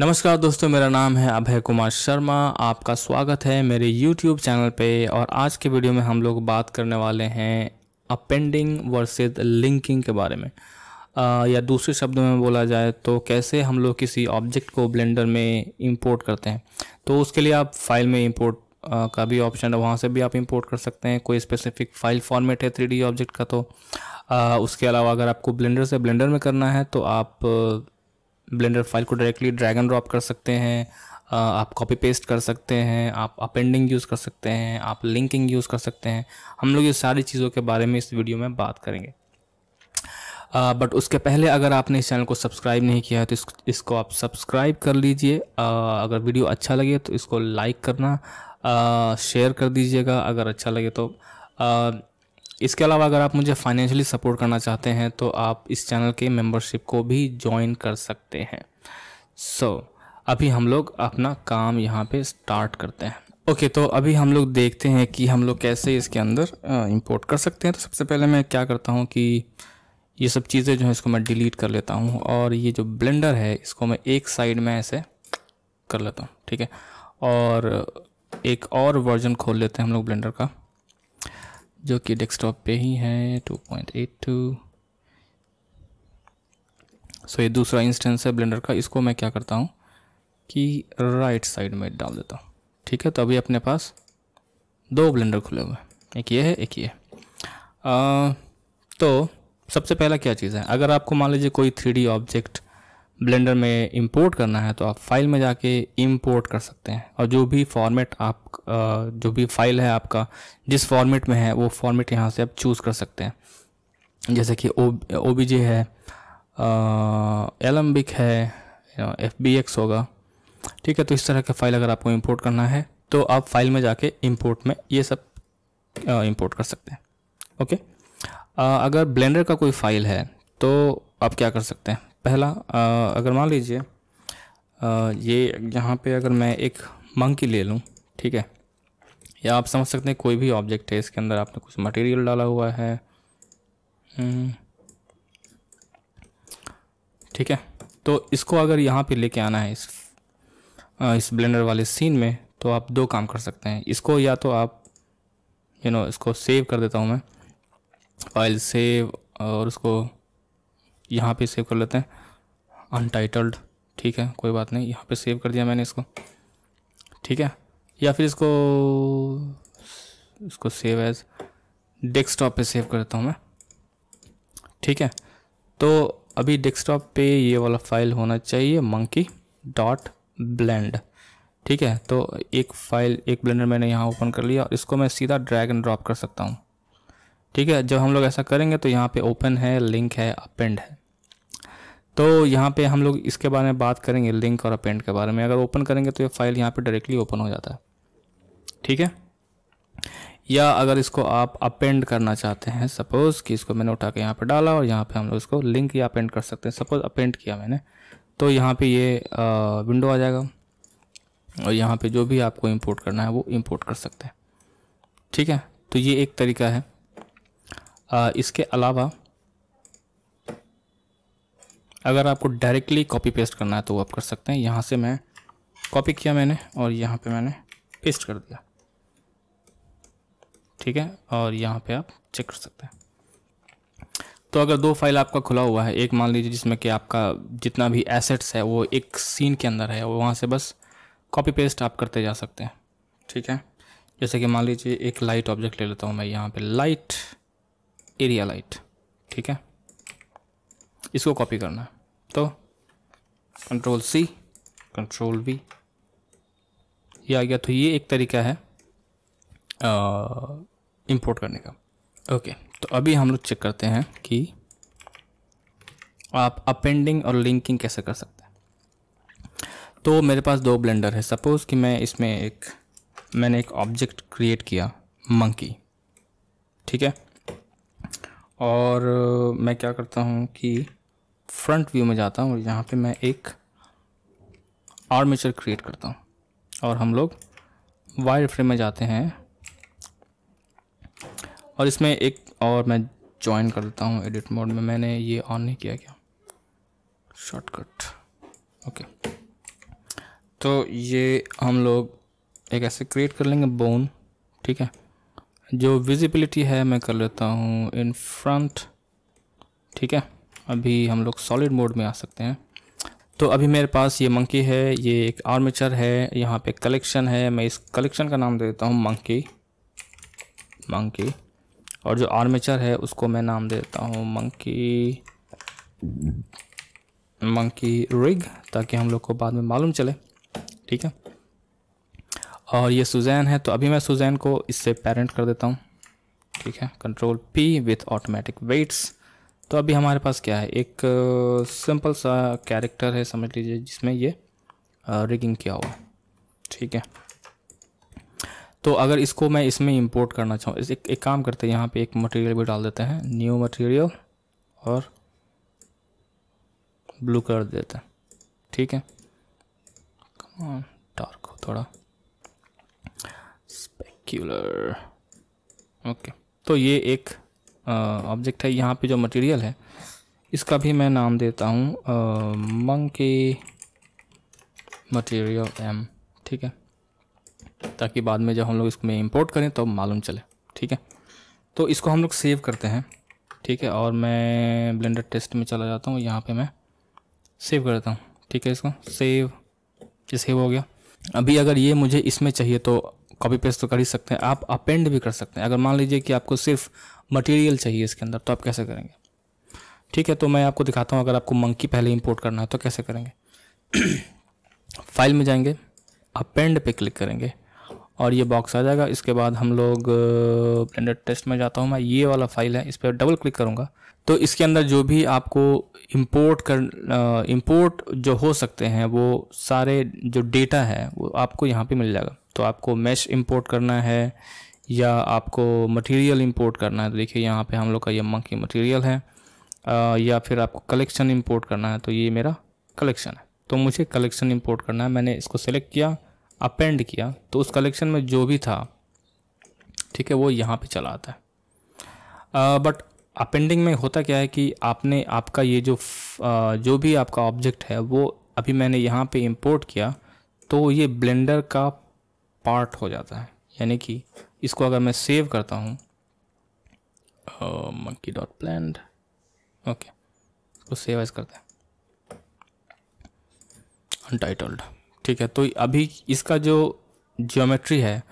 नमस्कार दोस्तों मेरा नाम है अभय कुमार शर्मा आपका स्वागत है मेरे YouTube चैनल पे और आज के वीडियो में हम लोग बात करने वाले हैं अपेंडिंग वर्सेस लिंकिंग के बारे में आ, या दूसरे शब्दों में बोला जाए तो कैसे हम लोग किसी ऑब्जेक्ट को ब्लेंडर में इंपोर्ट करते हैं तो उसके लिए आप फाइल में इम्पोर्ट का भी ऑप्शन है वहाँ से भी आप इम्पोर्ट कर सकते हैं कोई स्पेसिफिक फाइल फॉर्मेट है थ्री ऑब्जेक्ट का तो आ, उसके अलावा अगर आपको ब्लेंडर से ब्लेंडर में करना है तो आप ब्लेंडर फाइल को डायरेक्टली ड्रैग एंड ड्रॉप कर सकते हैं आप कॉपी पेस्ट कर सकते हैं आप अपेंडिंग यूज़ कर सकते हैं आप लिंकिंग यूज़ कर सकते हैं हम लोग ये सारी चीज़ों के बारे में इस वीडियो में बात करेंगे बट uh, उसके पहले अगर आपने इस चैनल को सब्सक्राइब नहीं किया है तो इस, इसको आप सब्सक्राइब कर लीजिए uh, अगर वीडियो अच्छा लगे तो इसको लाइक करना शेयर uh, कर दीजिएगा अगर अच्छा लगे तो इसके अलावा अगर आप मुझे फाइनेंशियली सपोर्ट करना चाहते हैं तो आप इस चैनल के मेंबरशिप को भी ज्वाइन कर सकते हैं सो so, अभी हम लोग अपना काम यहाँ पे स्टार्ट करते हैं ओके okay, तो अभी हम लोग देखते हैं कि हम लोग कैसे इसके अंदर इंपोर्ट कर सकते हैं तो सबसे पहले मैं क्या करता हूँ कि ये सब चीज़ें जो हैं इसको मैं डिलीट कर लेता हूँ और ये जो ब्लेंडर है इसको मैं एक साइड में ऐसे कर लेता हूँ ठीक है और एक और वर्जन खोल लेते हैं हम लोग ब्लेंडर का जो कि डेस्कटॉप पे ही है 2.82 सो ये दूसरा इंस्टेंस है ब्लेंडर का इसको मैं क्या करता हूँ कि राइट साइड में डाल देता हूँ ठीक है तो अभी अपने पास दो ब्लेंडर खुले हुए हैं एक ये है एक ये आ, तो सबसे पहला क्या चीज़ है अगर आपको मान लीजिए कोई थ्री ऑब्जेक्ट ब्लेंडर में इंपोर्ट करना है तो आप फाइल में जाके इंपोर्ट कर सकते हैं और जो भी फॉर्मेट आप जो भी फाइल है आपका जिस फॉर्मेट में है वो फॉर्मेट यहाँ से आप चूज़ कर सकते हैं जैसे कि ओ बी जे है एलम्बिक है एफ बी एक्स होगा ठीक है तो इस तरह का फाइल अगर आपको इंपोर्ट करना है तो आप फाइल में जाके इंपोर्ट में ये सब इंपोर्ट कर सकते हैं ओके अगर ब्लेंडर का कोई फाइल है तो आप क्या कर सकते हैं पहला आ, अगर मान लीजिए ये यहाँ पे अगर मैं एक मंकी ले लूँ ठीक है या आप समझ सकते हैं कोई भी ऑब्जेक्ट है इसके अंदर आपने कुछ मटेरियल डाला हुआ है हम्म। ठीक है तो इसको अगर यहाँ पे लेके आना है इस इस ब्लेंडर वाले सीन में तो आप दो काम कर सकते हैं इसको या तो आप यू you नो know, इसको सेव कर देता हूँ मैं फाइल सेव और उसको यहाँ पे सेव कर लेते हैं अनटाइटल्ड ठीक है कोई बात नहीं यहाँ पे सेव कर दिया मैंने इसको ठीक है या फिर इसको इसको सेव एज डेस्कटॉप पे सेव करता हूँ मैं ठीक है तो अभी डेस्कटॉप पे ये वाला फाइल होना चाहिए मंकी डॉट ब्लेंड ठीक है तो एक फाइल एक ब्लेंडर मैंने यहाँ ओपन कर लिया और इसको मैं सीधा ड्रैग एंड ड्रॉप कर सकता हूँ ठीक है जब हम लोग ऐसा करेंगे तो यहाँ पे ओपन है लिंक है अपेंड है तो यहाँ पे हम लोग इसके बारे में बात करेंगे लिंक और अपेंड के बारे में अगर ओपन करेंगे तो ये फाइल यहाँ पे डायरेक्टली ओपन हो जाता है ठीक है या अगर इसको आप अपेंड करना चाहते हैं सपोज़ कि इसको मैंने उठा के यहाँ पर डाला और यहाँ पर हम लोग इसको लिंक या अपेंड कर सकते हैं सपोज़ अपेंड किया मैंने तो यहाँ पर ये विंडो आ जाएगा और यहाँ पर जो भी आपको इम्पोर्ट करना है वो इम्पोर्ट कर सकते हैं ठीक है तो ये एक तरीका है आ, इसके अलावा अगर आपको डायरेक्टली कॉपी पेस्ट करना है तो वो आप कर सकते हैं यहाँ से मैं कॉपी किया मैंने और यहाँ पे मैंने पेस्ट कर दिया ठीक है और यहाँ पे आप चेक कर सकते हैं तो अगर दो फाइल आपका खुला हुआ है एक मान लीजिए जिसमें कि आपका जितना भी एसेट्स है वो एक सीन के अंदर है वो वहाँ से बस कॉपी पेस्ट आप करते जा सकते हैं ठीक है जैसे कि मान लीजिए एक लाइट ऑब्जेक्ट ले लेता हूँ मैं यहाँ पर लाइट एरिया लाइट ठीक है इसको कॉपी करना है तो कंट्रोल सी कंट्रोल वी ये आ गया तो ये एक तरीका है इंपोर्ट करने का ओके तो अभी हम लोग चेक करते हैं कि आप अपेंडिंग और लिंकिंग कैसे कर सकते हैं तो मेरे पास दो ब्लेंडर है सपोज़ कि मैं इसमें एक मैंने एक ऑब्जेक्ट क्रिएट किया मंकी ठीक है और मैं क्या करता हूँ कि फ्रंट व्यू में जाता हूँ और यहाँ पे मैं एक आर्मेचर क्रिएट करता हूँ और हम लोग वायर फ्रेम में जाते हैं और इसमें एक और मैं ज्वाइन कर देता हूँ एडिट मोड में मैंने ये ऑन नहीं किया क्या शॉर्टकट ओके तो ये हम लोग एक ऐसे क्रिएट कर लेंगे बोन ठीक है जो विजिबिलिटी है मैं कर लेता हूँ इन फ्रंट ठीक है अभी हम लोग सॉलिड मोड में आ सकते हैं तो अभी मेरे पास ये मंकी है ये एक आर्मेचर है यहाँ पे कलेक्शन है मैं इस कलेक्शन का नाम दे देता हूँ मंकी मंकी और जो आर्मेचर है उसको मैं नाम देता हूँ मंकी मंकी रिग ताकि हम लोग को बाद में मालूम चले ठीक है और ये सुजैन है तो अभी मैं सुजैन को इससे पेरेंट कर देता हूँ ठीक है control P with automatic weights तो अभी हमारे पास क्या है एक सिंपल uh, सा कैरेक्टर है समझ लीजिए जिसमें ये रिगिंग uh, किया हुआ ठीक है तो अगर इसको मैं इसमें इंपोर्ट करना चाहूँ एक, एक काम करते हैं यहाँ पे एक मटेरियल भी डाल देते हैं न्यू मटेरियल और ब्लू कलर देते हैं ठीक है डार्क हो थोड़ा मॉलिक्यूलर ओके तो ये एक ऑब्जेक्ट है यहाँ पे जो मटेरियल है इसका भी मैं नाम देता हूँ मंकी मटेरियल एम ठीक है ताकि बाद में जब हम लोग इसमें इंपोर्ट करें तो मालूम चले ठीक है तो इसको हम लोग सेव करते हैं ठीक है और मैं ब्लेंडर टेस्ट में चला जाता हूँ यहाँ पे मैं सेव कर देता हूँ ठीक है इसको सेव ये सेव हो गया अभी अगर ये मुझे इसमें चाहिए तो कॉपी पेस्ट तो कर ही सकते हैं आप अपेंड भी कर सकते हैं अगर मान लीजिए कि आपको सिर्फ मटेरियल चाहिए इसके अंदर तो आप कैसे करेंगे ठीक है तो मैं आपको दिखाता हूँ अगर आपको मंकी पहले इंपोर्ट करना है तो कैसे करेंगे फाइल में जाएंगे अपेंड पे क्लिक करेंगे और ये बॉक्स आ जाएगा इसके बाद हम लोग ब्लेंडर टेस्ट में जाता हूँ मैं ये वाला फाइल है इस पर डबल क्लिक करूँगा तो इसके अंदर जो भी आपको इंपोर्ट कर इंपोर्ट जो हो सकते हैं वो सारे जो डेटा है वो आपको यहाँ पे मिल जाएगा तो आपको मैश इंपोर्ट करना है या आपको मटेरियल इंपोर्ट करना है तो देखिए यहाँ पे हम लोग का ये मंकी मटेरियल है आ, या फिर आपको कलेक्शन इंपोर्ट करना है तो ये मेरा कलेक्शन है तो मुझे कलेक्शन इंपोर्ट करना है मैंने इसको सेलेक्ट किया अपेंड किया तो उस कलेक्शन में जो भी था ठीक है वो यहाँ पे चला आता है आ, बट अपेंडिंग में होता क्या है कि आपने आपका ये जो आ, जो भी आपका ऑब्जेक्ट है वो अभी मैंने यहाँ पर इम्पोर्ट किया तो ये ब्लेंडर का पार्ट हो जाता है यानी कि इसको अगर मैं सेव करता हूँ मंकी डॉट प्लैंड ओके इसको सेव एज करते हैं अनटाइटल्ड ठीक है तो अभी इसका जो ज्योमेट्री है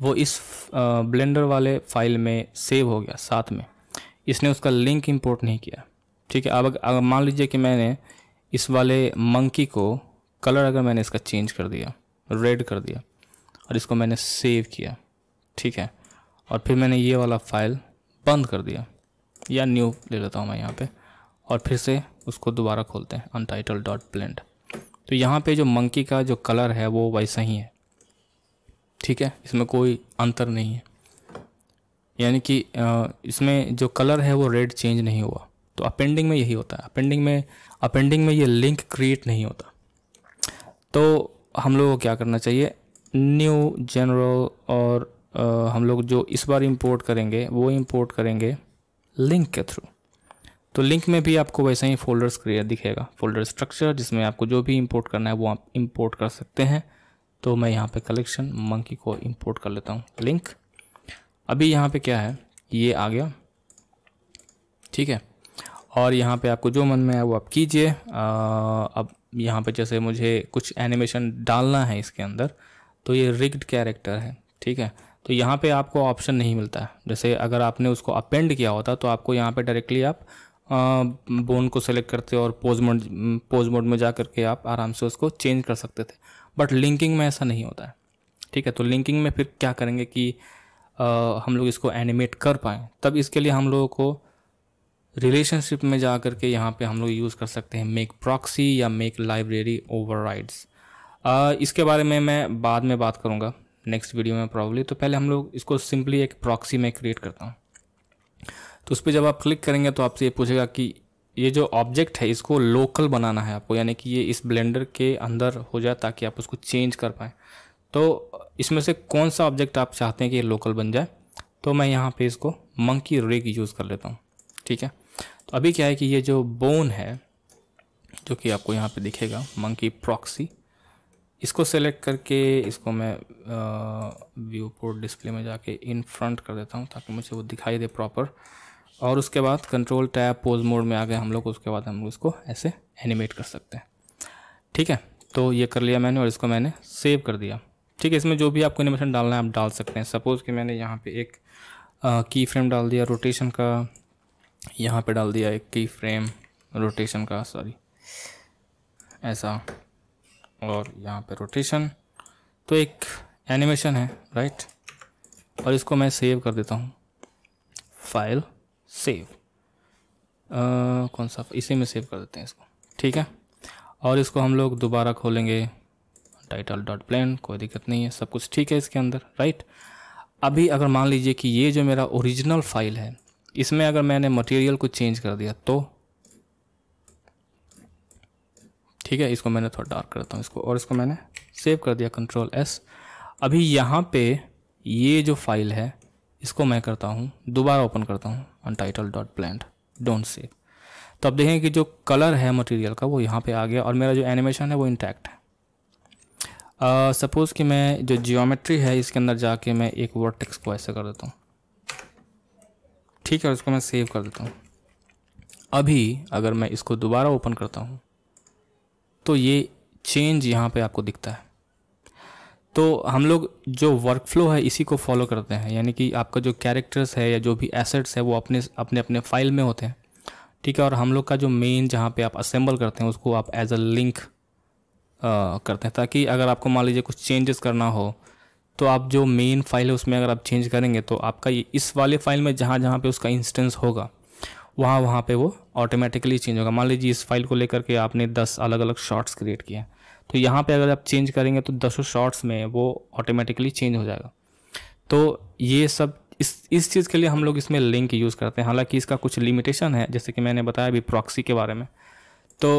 वो इस ब्लेंडर वाले फाइल में सेव हो गया साथ में इसने उसका लिंक इंपोर्ट नहीं किया ठीक है अब अगर मान लीजिए कि मैंने इस वाले मंकी को कलर अगर मैंने इसका चेंज कर दिया रेड कर दिया और इसको मैंने सेव किया ठीक है और फिर मैंने ये वाला फाइल बंद कर दिया या न्यू ले लेता हूँ मैं यहाँ पे और फिर से उसको दोबारा खोलते हैं अनटाइटल डॉट ब्लेंड तो यहाँ पे जो मंकी का जो कलर है वो वैसा ही है ठीक है इसमें कोई अंतर नहीं है यानी कि इसमें जो कलर है वो रेड चेंज नहीं हुआ तो अपेंडिंग में यही होता है अपेंडिंग में अपेंडिंग में ये लिंक क्रिएट नहीं होता तो हम लोग को क्या करना चाहिए न्यू जनरल और आ, हम लोग जो इस बार इंपोर्ट करेंगे वो इंपोर्ट करेंगे लिंक के थ्रू तो लिंक में भी आपको वैसे ही फोल्डर्स क्रिएट दिखेगा फोल्डर स्ट्रक्चर जिसमें आपको जो भी इंपोर्ट करना है वो आप इंपोर्ट कर सकते हैं तो मैं यहाँ पे कलेक्शन मंकी को इंपोर्ट कर लेता हूँ लिंक अभी यहाँ पे क्या है ये आ गया ठीक है और यहाँ पे आपको जो मन में है वो आप कीजिए अब यहाँ पे जैसे मुझे कुछ एनिमेशन डालना है इसके अंदर तो ये रिग्ड कैरेक्टर है ठीक है तो यहाँ पे आपको ऑप्शन नहीं मिलता है जैसे अगर आपने उसको अपेंड किया होता तो आपको यहाँ पे डायरेक्टली आप बोन को सेलेक्ट करते और पोज मोड पोज मोड में जा करके आप आराम से उसको चेंज कर सकते थे बट लिंकिंग में ऐसा नहीं होता है ठीक है तो लिंकिंग में फिर क्या करेंगे कि आ, हम लोग इसको एनिमेट कर पाएँ तब इसके लिए हम लोगों को रिलेशनशिप में जा करके यहाँ पे हम लोग यूज़ कर सकते हैं मेक प्रॉक्सी या मेक लाइब्रेरी ओवर इसके बारे में मैं बाद में बात करूँगा नेक्स्ट वीडियो में प्रॉब्ली तो पहले हम लोग इसको सिंपली एक प्रॉक्सी में क्रिएट करता हूँ तो उस पर जब आप क्लिक करेंगे तो आपसे ये पूछेगा कि ये जो ऑब्जेक्ट है इसको लोकल बनाना है आपको यानी कि ये इस ब्लेंडर के अंदर हो जाए ताकि आप उसको चेंज कर पाएँ तो इसमें से कौन सा ऑब्जेक्ट आप चाहते हैं कि ये लोकल बन जाए तो मैं यहाँ पे इसको मंकी रिग यूज़ कर लेता हूँ ठीक है तो अभी क्या है कि ये जो बोन है जो कि आपको यहाँ पे दिखेगा मंकी प्रॉक्सी इसको सेलेक्ट करके इसको मैं व्यू पोर्ट डिस्प्ले में जाके इन फ्रंट कर देता हूँ ताकि मुझे वो दिखाई दे प्रॉपर और उसके बाद कंट्रोल टैब पोज मोड में आ गए हम लोग उसके बाद हम लोग इसको ऐसे एनिमेट कर सकते हैं ठीक है तो ये कर लिया मैंने और इसको मैंने सेव कर दिया ठीक है इसमें जो भी आपको एनिमेशन डालना है आप डाल सकते हैं सपोज़ कि मैंने यहाँ पे एक की फ्रेम डाल दिया रोटेशन का यहाँ पे डाल दिया एक की फ्रेम रोटेशन का सॉरी ऐसा और यहाँ पे रोटेशन तो एक एनिमेशन है राइट और इसको मैं सेव कर देता हूँ फाइल सेव कौन सा इसी में सेव कर देते हैं इसको ठीक है और इसको हम लोग दोबारा खोलेंगे टाइटल डॉट प्लान कोई दिक्कत नहीं है सब कुछ ठीक है इसके अंदर राइट अभी अगर मान लीजिए कि ये जो मेरा ओरिजिनल फाइल है इसमें अगर मैंने मटेरियल को चेंज कर दिया तो ठीक है इसको मैंने थोड़ा डार्क करता हूँ इसको और इसको मैंने सेव कर दिया कंट्रोल एस अभी यहाँ पे ये जो फाइल है इसको मैं करता हूँ दोबारा ओपन करता हूँ untitled dot blend don't save तो अब देखें कि जो कलर है मटेरियल का वो यहाँ पे आ गया और मेरा जो एनिमेशन है वो इंटैक्ट है सपोज़ कि मैं जो जियोमेट्री है इसके अंदर जाके मैं एक वर्टेक्स को ऐसे कर देता हूँ ठीक है उसको इसको मैं सेव कर देता हूँ अभी अगर मैं इसको दोबारा ओपन करता हूँ तो ये चेंज यहाँ पे आपको दिखता है तो हम लोग जो वर्क फ्लो है इसी को फॉलो करते हैं यानी कि आपका जो कैरेक्टर्स है या जो भी एसेट्स है वो अपने अपने अपने फाइल में होते हैं ठीक है और हम लोग का जो मेन जहाँ पे आप असेंबल करते हैं उसको आप एज अ लिंक करते हैं ताकि अगर आपको मान लीजिए कुछ चेंजेस करना हो तो आप जो मेन फाइल है उसमें अगर आप चेंज करेंगे तो आपका ये इस वाले फाइल में जहाँ जहाँ पे उसका इंस्टेंस होगा वहाँ वहाँ पे वो ऑटोमेटिकली चेंज होगा मान लीजिए इस फाइल को लेकर के आपने दस अलग अलग शॉर्ट्स क्रिएट किया तो यहाँ पे अगर आप चेंज करेंगे तो दसों शॉर्ट्स में वो ऑटोमेटिकली चेंज हो जाएगा तो ये सब इस इस चीज़ के लिए हम लोग इसमें लिंक यूज़ करते हैं हालांकि इसका कुछ लिमिटेशन है जैसे कि मैंने बताया अभी प्रॉक्सी के बारे में तो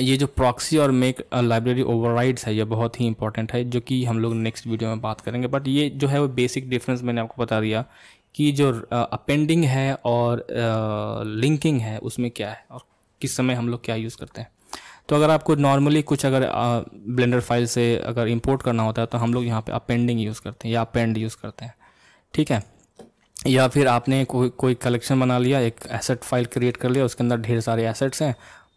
ये जो प्रॉक्सी और मेक लाइब्रेरी ओवरराइड्स है ये बहुत ही इंपॉर्टेंट है जो कि हम लोग नेक्स्ट वीडियो में बात करेंगे बट ये जो है वो बेसिक डिफरेंस मैंने आपको बता दिया कि जो अपेंडिंग है और लिंकिंग है उसमें क्या है और किस समय हम लोग क्या यूज़ करते हैं तो अगर आपको नॉर्मली कुछ अगर ब्लेंडर फाइल से अगर इंपोर्ट करना होता है तो हम लोग यहाँ पे अपेंडिंग यूज़ करते हैं या अपेंड यूज़ करते हैं ठीक है या फिर आपने कोई कोई कलेक्शन बना लिया एक एसेट फाइल क्रिएट कर लिया उसके अंदर ढेर सारे एसेट्स हैं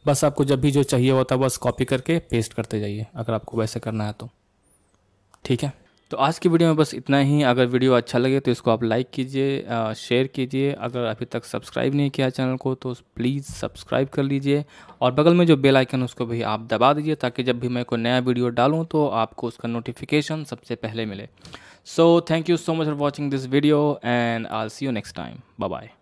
बस आपको जब भी जो चाहिए होता है बस कॉपी करके पेस्ट करते जाइए अगर आपको वैसे करना है तो ठीक है तो आज की वीडियो में बस इतना ही अगर वीडियो अच्छा लगे तो इसको आप लाइक कीजिए शेयर कीजिए अगर अभी तक सब्सक्राइब नहीं किया चैनल को तो प्लीज़ सब्सक्राइब कर लीजिए और बगल में जो बेल आइकन उसको भी आप दबा दीजिए ताकि जब भी मैं कोई नया वीडियो डालूँ तो आपको उसका नोटिफिकेशन सबसे पहले मिले so thank you so much for watching this video and I see you next time bye bye